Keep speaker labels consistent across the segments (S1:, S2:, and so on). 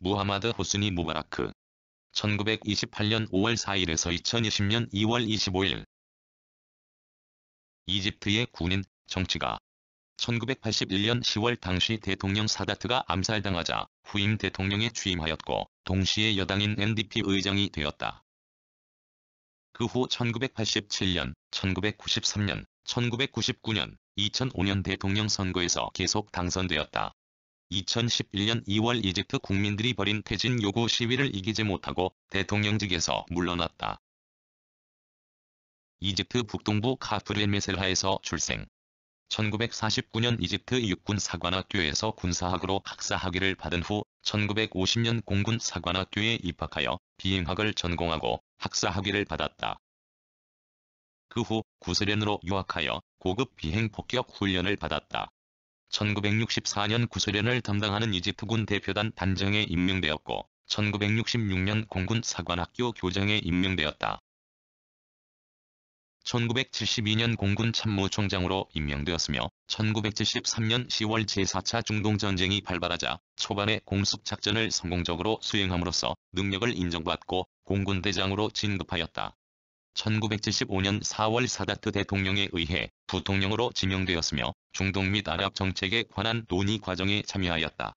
S1: 무하마드 호스니 무바라크 1928년 5월 4일에서 2020년 2월 25일 이집트의 군인 정치가 1981년 10월 당시 대통령 사다트가 암살당하자 후임 대통령에 취임하였고 동시에 여당인 NDP 의장이 되었다. 그 후 1987년, 1993년, 1999년, 2005년 대통령 선거에서 계속 당선되었다. 2011년 2월 이집트 국민들이 벌인 퇴진 요구 시위를 이기지 못하고 대통령직에서 물러났다. 이집트 북동부 카프렐메셀하에서 출생. 1949년 이집트 육군 사관학교에서 군사학으로 학사학위를 받은 후 1950년 공군 사관학교에 입학하여 비행학을 전공하고 학사학위를 받았다. 그 후구스련으로 유학하여 고급 비행 폭격 훈련을 받았다. 1964년 구소련을 담당하는 이집트군 대표단 단장에 임명되었고 1966년 공군 사관학교 교장에 임명되었다. 1972년 공군 참모총장으로 임명되었으며 1973년 10월 제4차 중동전쟁이 발발하자 초반에 공습작전을 성공적으로 수행함으로써 능력을 인정받고 공군대장으로 진급하였다. 1975년 4월 사다트 대통령에 의해 부통령으로 지명되었으며 중동 및 아랍 정책에 관한 논의 과정에 참여하였다.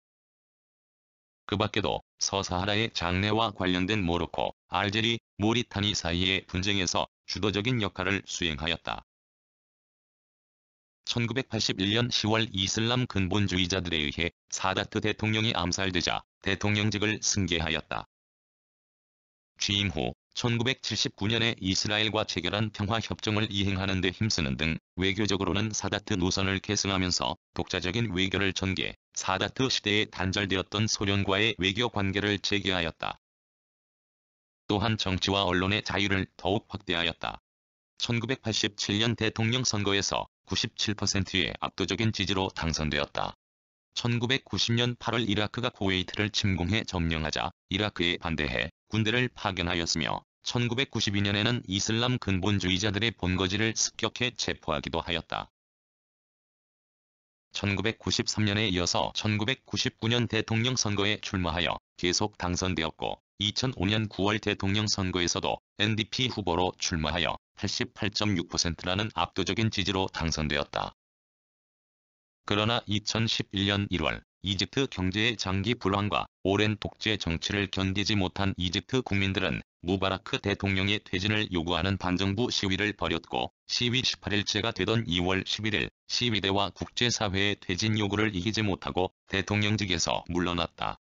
S1: 그 밖에도 서사하라의 장래와 관련된 모로코, 알제리, 모리타니 사이의 분쟁에서 주도적인 역할을 수행하였다. 1981년 10월 이슬람 근본주의자들에 의해 사다트 대통령이 암살되자 대통령직을 승계하였다. 취임 후 1979년에 이스라엘과 체결한 평화협정을 이행하는 데 힘쓰는 등 외교적으로는 사다트 노선을 계승하면서 독자적인 외교를 전개, 사다트 시대에 단절되었던 소련과의 외교 관계를 재개하였다. 또한 정치와 언론의 자유를 더욱 확대하였다. 1987년 대통령 선거에서 97%의 압도적인 지지로 당선되었다. 1990년 8월 이라크가 코웨이트를 침공해 점령하자 이라크에 반대해 군대를 파견하였으며 1992년에는 이슬람 근본주의자들의 본거지를 습격해 체포하기도 하였다. 1993년에 이어서 1999년 대통령 선거에 출마하여 계속 당선되었고 2005년 9월 대통령 선거에서도 NDP 후보로 출마하여 88.6%라는 압도적인 지지로 당선되었다. 그러나 2011년 1월 이집트 경제의 장기 불황과 오랜 독재 정치를 견디지 못한 이집트 국민들은 무바라크 대통령의 퇴진을 요구하는 반정부 시위를 벌였고 시위 18일째가 되던 2월 11일 시위대와 국제사회의 퇴진 요구를 이기지 못하고 대통령직에서 물러났다.